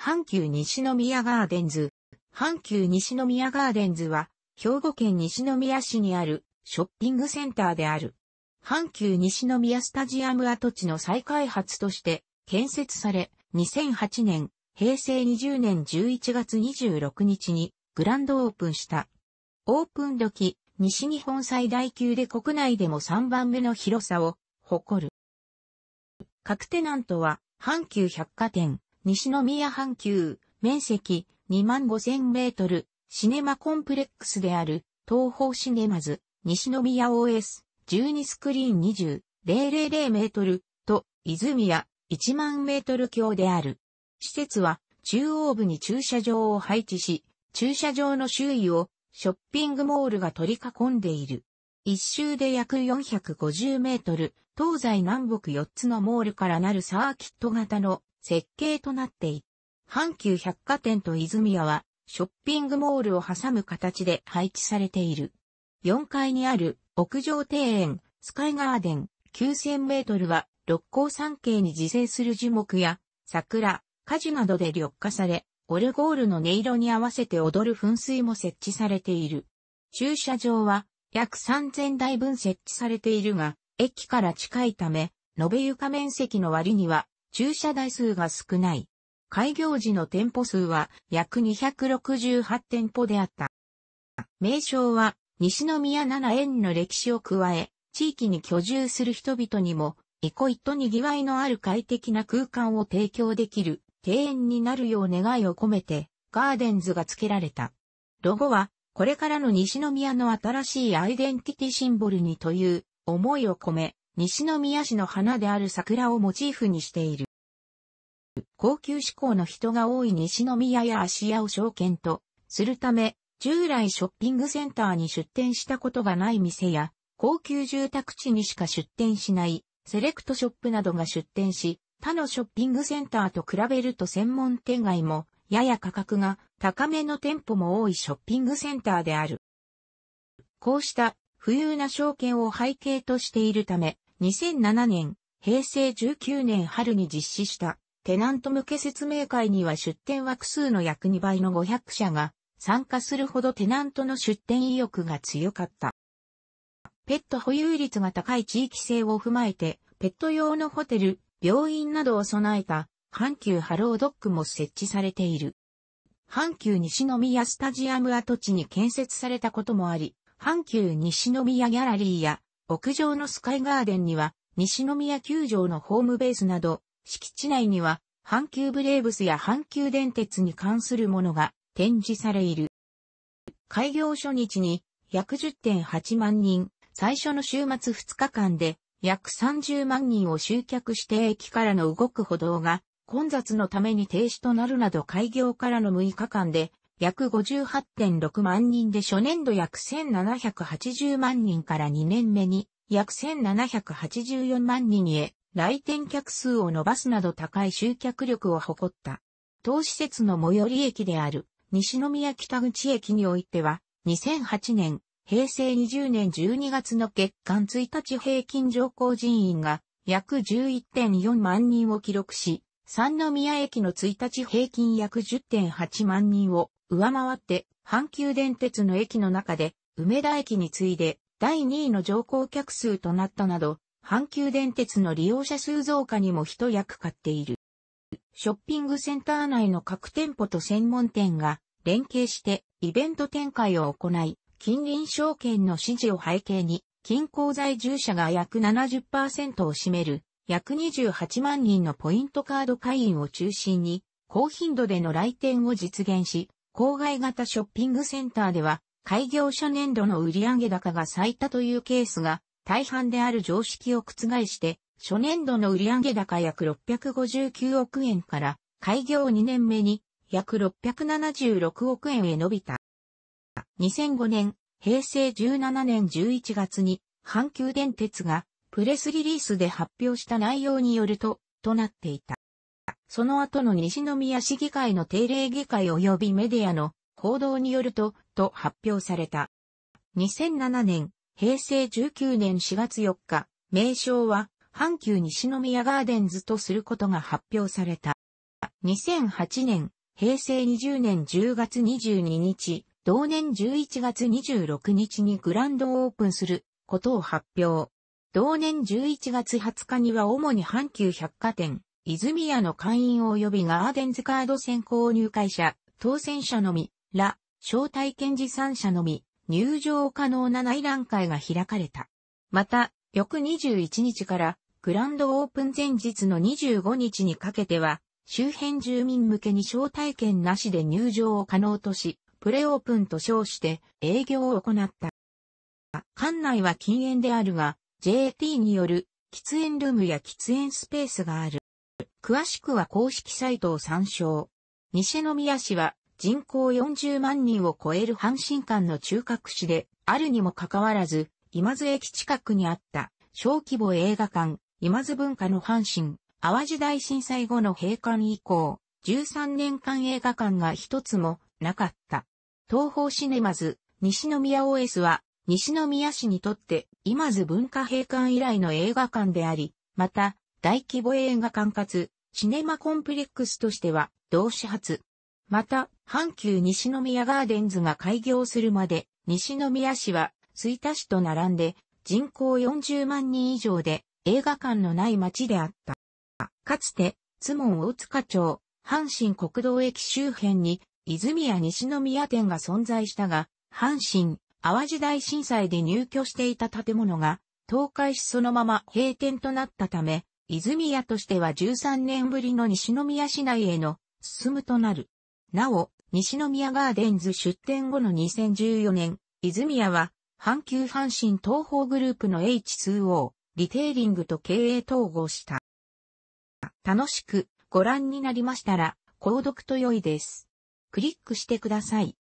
阪急西宮ガーデンズ。阪急西宮ガーデンズは、兵庫県西宮市にあるショッピングセンターである。阪急西宮スタジアム跡地の再開発として建設され、2008年、平成20年11月26日にグランドオープンした。オープン時、西日本最大級で国内でも3番目の広さを誇る。各テナントは阪急百貨店、西宮阪急、面積2万5000メートル、シネマコンプレックスである、東方シネマズ、西宮 OS、12スクリーン20、000メートル、と、泉谷、1万メートル強である。施設は、中央部に駐車場を配置し、駐車場の周囲を、ショッピングモールが取り囲んでいる。一周で約450メートル、東西南北4つのモールからなるサーキット型の設計となってい阪急百貨店と泉屋はショッピングモールを挟む形で配置されている。4階にある屋上庭園、スカイガーデン9000メートルは六甲山系に自生する樹木や桜、果樹などで緑化され、オルゴールの音色に合わせて踊る噴水も設置されている。駐車場は約3000台分設置されているが、駅から近いため、延べ床面積の割には駐車台数が少ない。開業時の店舗数は約268店舗であった。名称は西宮七園の歴史を加え、地域に居住する人々にも、憩いと賑わいのある快適な空間を提供できる庭園になるよう願いを込めて、ガーデンズが付けられた。ロゴは、これからの西宮の新しいアイデンティティシンボルにという思いを込め、西宮市の花である桜をモチーフにしている。高級志向の人が多い西宮や芦屋を証券とするため、従来ショッピングセンターに出店したことがない店や、高級住宅地にしか出店しないセレクトショップなどが出店し、他のショッピングセンターと比べると専門店街も、やや価格が高めの店舗も多いショッピングセンターである。こうした富裕な証券を背景としているため、2007年、平成19年春に実施したテナント向け説明会には出展枠数の約2倍の500社が参加するほどテナントの出展意欲が強かった。ペット保有率が高い地域性を踏まえて、ペット用のホテル、病院などを備えた阪急ハロードッグも設置されている。阪急西宮スタジアム跡地に建設されたこともあり、阪急西宮ギャラリーや屋上のスカイガーデンには、西宮球場のホームベースなど、敷地内には、阪急ブレーブスや阪急電鉄に関するものが展示されいる。開業初日に約10.8万人、最初の週末2日間で約30万人を集客して駅からの動く歩道が混雑のために停止となるなど開業からの6日間で約58.6万人で初年度約1780万人から2年目に約1784万人へ来店客数を伸ばすなど高い集客力を誇った。当施設の最寄り駅である西宮北口駅においては2008年平成20年12月の月間1日平均乗降人員が約11.4万人を記録し、三宮駅の1日平均約10.8万人を上回って、阪急電鉄の駅の中で、梅田駅に次いで、第2位の乗降客数となったなど、阪急電鉄の利用者数増加にも一役買っている。ショッピングセンター内の各店舗と専門店が連携してイベント展開を行い、近隣証券の支持を背景に、近郊在住者が約70%を占める約28万人のポイントカード会員を中心に、高頻度での来店を実現し、郊外型ショッピングセンターでは、開業者年度の売上高が最多というケースが大半である常識を覆して、初年度の売上高約659億円から、開業2年目に約676億円へ伸びた。2005年、平成17年11月に、阪急電鉄がプレスリリースで発表した内容によると、となっていた。その後の西宮市議会の定例議会及びメディアの報道によると、と発表された。2007年、平成19年4月4日、名称は、阪急西宮ガーデンズとすることが発表された。2008年、平成20年10月22日、同年11月26日にグランドオープンすることを発表。同年11月20日には主に阪急百貨店、泉屋の会員及びガーデンズカード先行入会者、当選者のみ、ら、招待券持参者のみ、入場可能な内覧会が開かれた。また、翌21日から、グランドオープン前日の25日にかけては、周辺住民向けに招待券なしで入場を可能とし、プレオープンと称して営業を行った。館内は禁煙であるが、JT による喫煙ルームや喫煙スペースがある。詳しくは公式サイトを参照。西宮市は人口40万人を超える阪神間の中核市であるにもかかわらず、今津駅近くにあった小規模映画館、今津文化の阪神、淡路大震災後の閉館以降、13年間映画館が一つもなかった。東方シネマズ、西宮 OS は、西宮市にとって今津文化閉館以来の映画館であり、また、大規模映画管轄、シネマコンプレックスとしては同始発。また、阪急西宮ガーデンズが開業するまで、西宮市は、水田市と並んで、人口40万人以上で、映画館のない町であった。かつて、津門大塚町、阪神国道駅周辺に、泉谷西宮店が存在したが、阪神、淡路大震災で入居していた建物が、倒壊しそのまま閉店となったため、泉屋としては13年ぶりの西宮市内への進むとなる。なお、西宮ガーデンズ出店後の2014年、泉屋は、阪急阪神東方グループの H2O、リテイリングと経営統合した。楽しくご覧になりましたら、購読と良いです。クリックしてください。